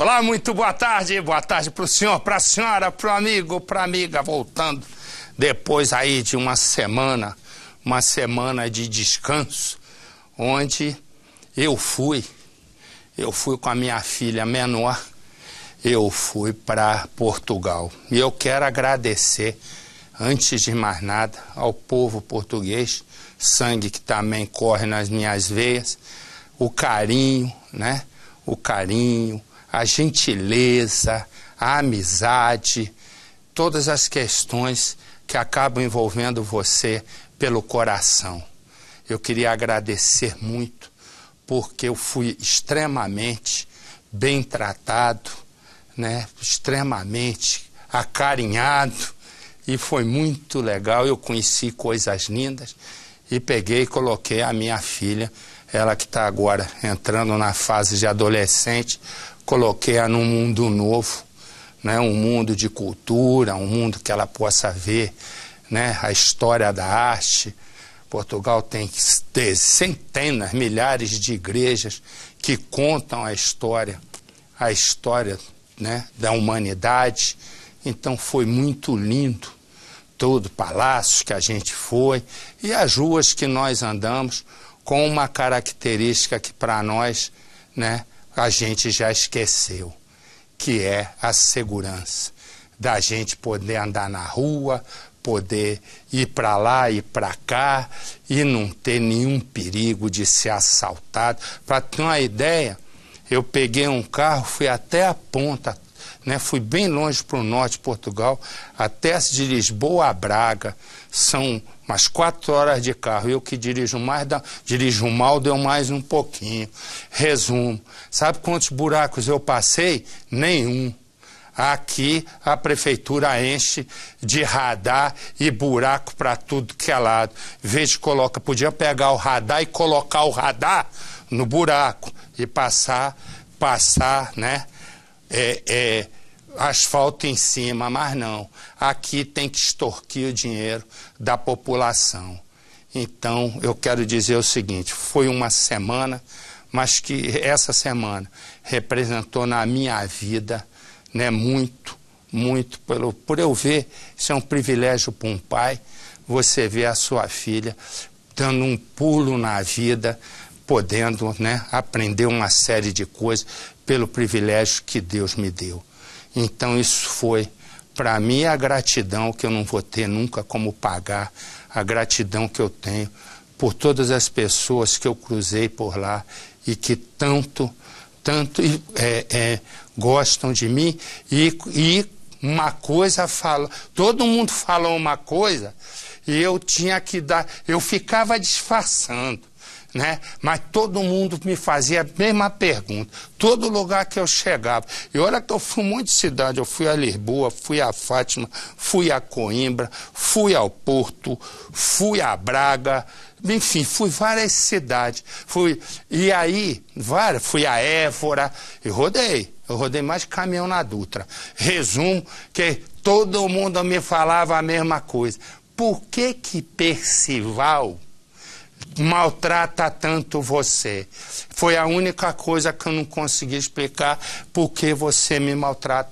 Olá, muito boa tarde, boa tarde para o senhor, para a senhora, para o amigo, para a amiga, voltando depois aí de uma semana, uma semana de descanso, onde eu fui, eu fui com a minha filha menor, eu fui para Portugal. E eu quero agradecer, antes de mais nada, ao povo português, sangue que também corre nas minhas veias, o carinho, né? O carinho, a gentileza, a amizade, todas as questões que acabam envolvendo você pelo coração. Eu queria agradecer muito, porque eu fui extremamente bem tratado, né? extremamente acarinhado, e foi muito legal. Eu conheci coisas lindas e peguei e coloquei a minha filha, ela que está agora entrando na fase de adolescente, coloquei-a num mundo novo, né? um mundo de cultura, um mundo que ela possa ver né? a história da arte. Portugal tem centenas, milhares de igrejas que contam a história, a história né? da humanidade. Então foi muito lindo todo, palácios que a gente foi e as ruas que nós andamos com uma característica que para nós, né, a gente já esqueceu, que é a segurança da gente poder andar na rua, poder ir para lá e para cá e não ter nenhum perigo de ser assaltado. Para ter uma ideia, eu peguei um carro, fui até a ponta, né, fui bem longe para o norte de Portugal, até de Lisboa a Braga. São mas quatro horas de carro, eu que dirijo mais, da, dirijo mal, deu mais um pouquinho. Resumo: sabe quantos buracos eu passei? Nenhum. Aqui a prefeitura enche de radar e buraco para tudo que é lado. Em vez de coloca, podia pegar o radar e colocar o radar no buraco e passar, passar, né? É, é, asfalto em cima, mas não. Aqui tem que extorquir o dinheiro da população. Então, eu quero dizer o seguinte: foi uma semana, mas que essa semana representou na minha vida né, muito, muito. Pelo, por eu ver, isso é um privilégio para um pai, você ver a sua filha dando um pulo na vida, podendo né, aprender uma série de coisas pelo privilégio que Deus me deu. Então isso foi para mim a gratidão que eu não vou ter nunca como pagar, a gratidão que eu tenho por todas as pessoas que eu cruzei por lá e que tanto, tanto é, é, gostam de mim. E, e uma coisa fala, todo mundo fala uma coisa e eu tinha que dar, eu ficava disfarçando né? Mas todo mundo me fazia a mesma pergunta. Todo lugar que eu chegava. E olha que eu fui muito de cidade. Eu fui a Lisboa, fui a Fátima, fui a Coimbra, fui ao Porto, fui a Braga. Enfim, fui várias cidades. Fui, e aí, várias, fui a Évora e rodei. Eu rodei mais caminhão na Dutra. Resumo que todo mundo me falava a mesma coisa. Por que que Percival maltrata tanto você. Foi a única coisa que eu não consegui explicar porque você me maltrata.